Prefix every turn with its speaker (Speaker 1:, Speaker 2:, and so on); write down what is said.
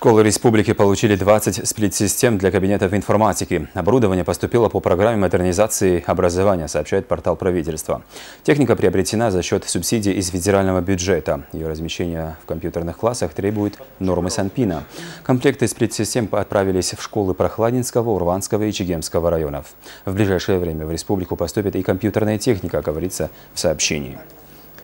Speaker 1: Школы республики получили 20 сплит-систем для кабинетов информатики. Оборудование поступило по программе модернизации образования, сообщает портал правительства. Техника приобретена за счет субсидий из федерального бюджета. Ее размещение в компьютерных классах требует нормы Санпина. Комплекты сплит-систем отправились в школы Прохладинского, Урванского и Чегемского районов. В ближайшее время в республику поступит и компьютерная техника, говорится в сообщении.